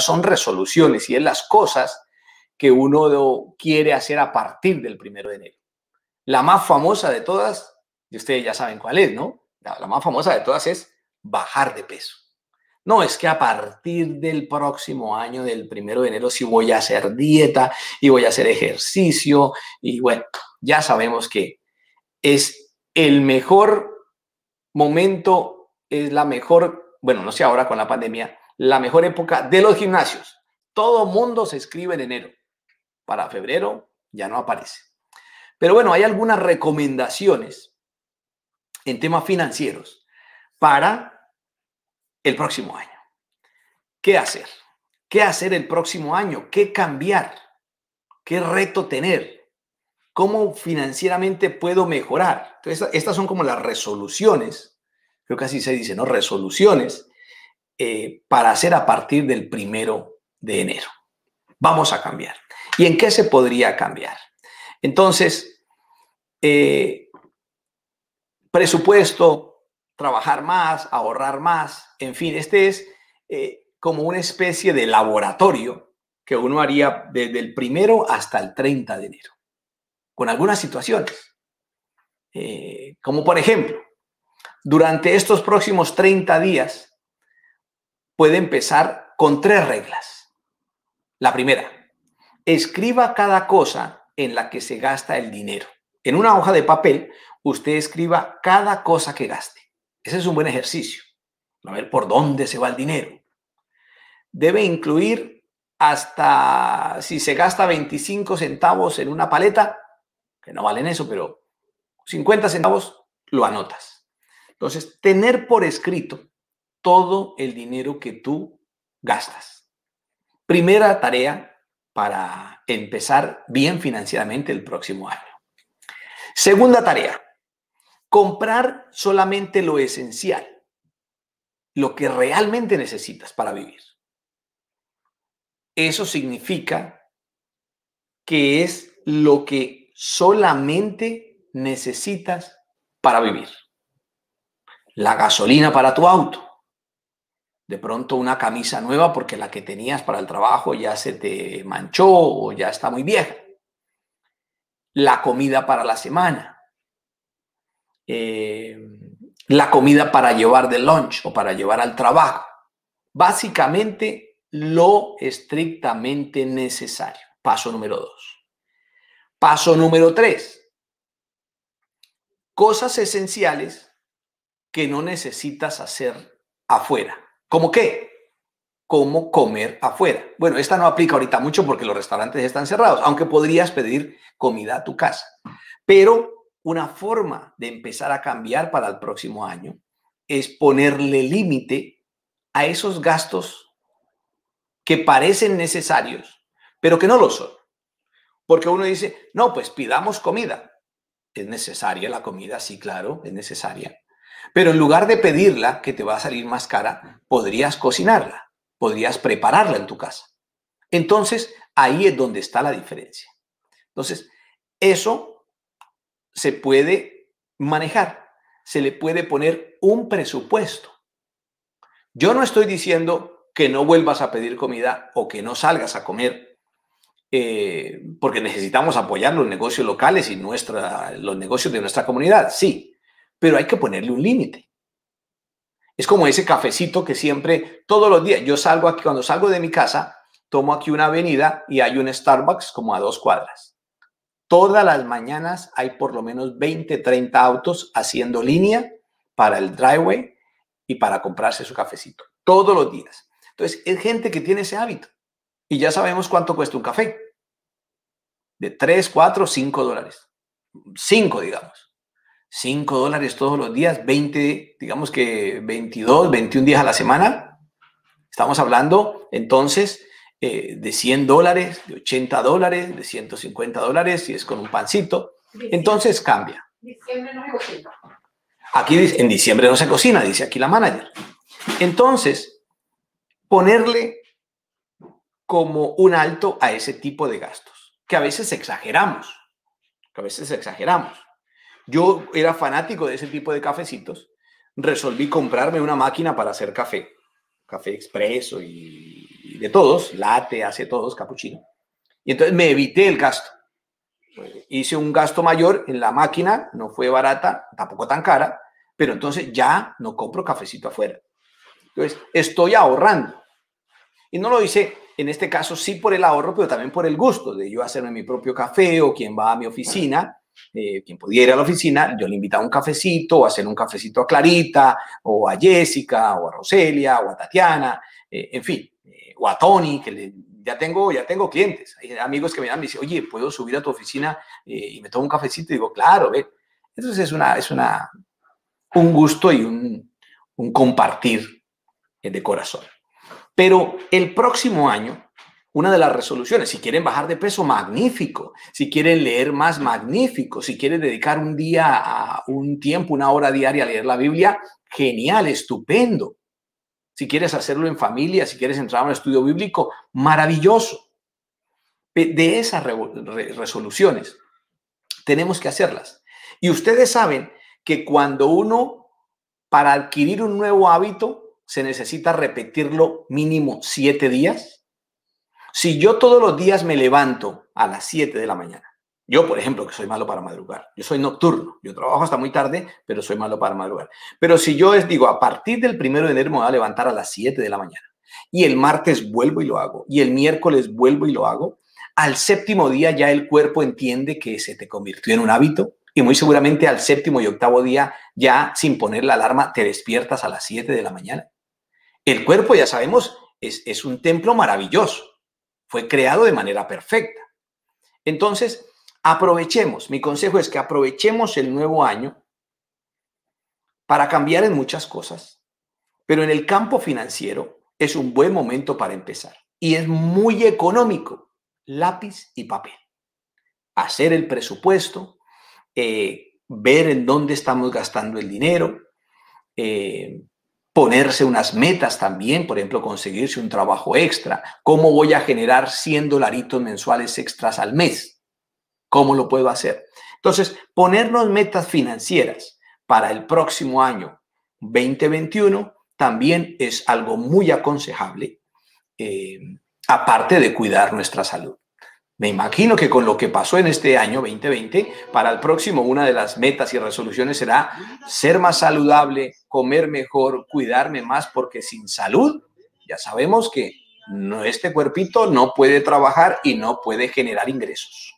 son resoluciones y es las cosas que uno quiere hacer a partir del primero de enero. La más famosa de todas, y ustedes ya saben cuál es, ¿no? La, más famosa de todas es bajar de peso. No, es que a partir del próximo año, del primero de enero, si voy a hacer dieta y voy a hacer ejercicio. Y bueno, ya sabemos que es el mejor momento, es la mejor, bueno, no sé ahora con la pandemia, la mejor época de los gimnasios. Todo mundo se escribe en enero. Para febrero ya no aparece. Pero bueno, hay algunas recomendaciones en temas financieros para el próximo año. ¿Qué hacer? ¿Qué hacer el próximo año? ¿Qué cambiar? ¿Qué reto tener? ¿Cómo financieramente puedo mejorar? estas son como las resoluciones, creo que así se dice, ¿no? Resoluciones eh, para hacer a partir del primero de enero. Vamos a cambiar. ¿Y en qué se podría cambiar? Entonces, eh, presupuesto, trabajar más, ahorrar más, en fin, este es eh, como una especie de laboratorio que uno haría desde el primero hasta el 30 de enero, con algunas situaciones. como por ejemplo, durante estos próximos 30 días, puede empezar con tres reglas. La primera, escriba cada cosa en la que se gasta el dinero. En una hoja de papel, usted escriba cada cosa que gaste. Ese es un buen ejercicio. A ver por dónde se va el dinero. Debe incluir hasta si se gasta 25 centavos en una paleta, que no valen eso, pero 50 centavos lo anotas. Entonces, tener por escrito todo el dinero que tú gastas. Primera tarea para empezar bien financieramente el próximo año. Segunda tarea, comprar solamente lo esencial, lo que realmente necesitas para vivir. Eso significa que es lo que solamente necesitas para vivir. La gasolina para tu auto, de pronto una camisa nueva porque la que tenías para el trabajo ya se te manchó o ya está muy vieja. La comida para la semana. Eh, la comida para llevar de lunch o para llevar al trabajo. Básicamente lo estrictamente necesario. Paso número dos. Paso número tres. Cosas esenciales que no necesitas hacer afuera. ¿Cómo qué? ¿Cómo comer afuera? Bueno, esta no aplica ahorita mucho porque los restaurantes están cerrados, aunque podrías pedir comida a tu casa. Pero una forma de empezar a cambiar para el próximo año es ponerle límite a esos gastos que parecen necesarios, pero que no lo son. Porque uno dice, no, pues pidamos comida. Es necesaria la comida, sí, claro, es necesaria. Pero en lugar de pedirla, que te va a salir más cara, podrías cocinarla, podrías prepararla en tu casa. Entonces, ahí es donde está la diferencia. Entonces, eso se puede manejar, se le puede poner un presupuesto. Yo no estoy diciendo que no vuelvas a pedir comida o que no salgas a comer, eh, porque necesitamos apoyar los negocios locales y nuestra, los negocios de nuestra comunidad, sí pero hay que ponerle un límite. Es como ese cafecito que siempre, todos los días, yo salgo aquí, cuando salgo de mi casa, tomo aquí una avenida y hay un Starbucks como a dos cuadras. Todas las mañanas hay por lo menos 20, 30 autos haciendo línea para el driveway y para comprarse su cafecito. Todos los días. Entonces, es gente que tiene ese hábito. Y ya sabemos cuánto cuesta un café. De 3, 4, 5 dólares. 5, digamos. 5 dólares todos los días, 20, digamos que 22, 21 días a la semana. Estamos hablando entonces eh, de 100 dólares, de 80 dólares, de 150 dólares, si es con un pancito. Entonces cambia. Diciembre no se cocina. Aquí en diciembre no se cocina, dice aquí la manager. Entonces, ponerle como un alto a ese tipo de gastos, que a veces exageramos, que a veces exageramos. Yo era fanático de ese tipo de cafecitos. Resolví comprarme una máquina para hacer café. Café expreso y, de todos, latte, hace todos, capuchino. Y entonces me evité el gasto. Eh, hice un gasto mayor en la máquina, no fue barata, tampoco tan cara, pero entonces ya no compro cafecito afuera. Entonces, estoy ahorrando. Y no lo hice en este caso sí por el ahorro, pero también por el gusto de yo hacerme mi propio café o quien va a mi oficina eh, quien pudiera ir a la oficina, yo le invitaba un cafecito o hacer un cafecito a Clarita o a Jessica o a Roselia o a Tatiana, eh, en fin, eh, o a Tony, que ya, tengo, ya tengo clientes, hay amigos que me dan y me dicen, oye, ¿puedo subir a tu oficina y me tomo un cafecito? Y digo, claro, ve. Entonces es, una, es una, un gusto y un, un compartir de corazón. Pero el próximo año una de las resoluciones. Si quieren bajar de peso, magnífico. Si quieren leer más, magnífico. Si quieren dedicar un día, a un tiempo, una hora diaria a leer la Biblia, genial, estupendo. Si quieres hacerlo en familia, si quieres entrar a un estudio bíblico, maravilloso. De esas resoluciones tenemos que hacerlas. Y ustedes saben que cuando uno, para adquirir un nuevo hábito, se necesita repetirlo mínimo siete días si yo todos los días me levanto a las 7 de la mañana, yo, por ejemplo, que soy malo para madrugar, yo soy nocturno, yo trabajo hasta muy tarde, pero soy malo para madrugar. Pero si yo les digo, a partir del primero de enero me voy a levantar a las 7 de la mañana, y el martes vuelvo y lo hago, y el miércoles vuelvo y lo hago, al séptimo día ya el cuerpo entiende que se te convirtió en un hábito, y muy seguramente al séptimo y octavo día, ya sin poner la alarma, te despiertas a las 7 de la mañana. El cuerpo, ya sabemos, es, es un templo maravilloso. Fue creado de manera perfecta. Entonces, aprovechemos. Mi consejo es que aprovechemos el nuevo año para cambiar en muchas cosas, pero en el campo financiero es un buen momento para empezar. Y es muy económico, lápiz y papel. Hacer el presupuesto, eh, ver en dónde estamos gastando el dinero, eh, ponerse unas metas también, por ejemplo, conseguirse un trabajo extra. ¿Cómo voy a generar 100 dolaritos mensuales extras al mes? ¿Cómo lo puedo hacer? Entonces, ponernos metas financieras para el próximo año 2021 también es algo muy aconsejable, eh, aparte de cuidar nuestra salud. Me imagino que con lo que pasó en este año 2020, para el próximo una de las metas y resoluciones será ser más saludable, comer mejor, cuidarme más, porque sin salud ya sabemos que este cuerpito no puede trabajar y no puede generar ingresos.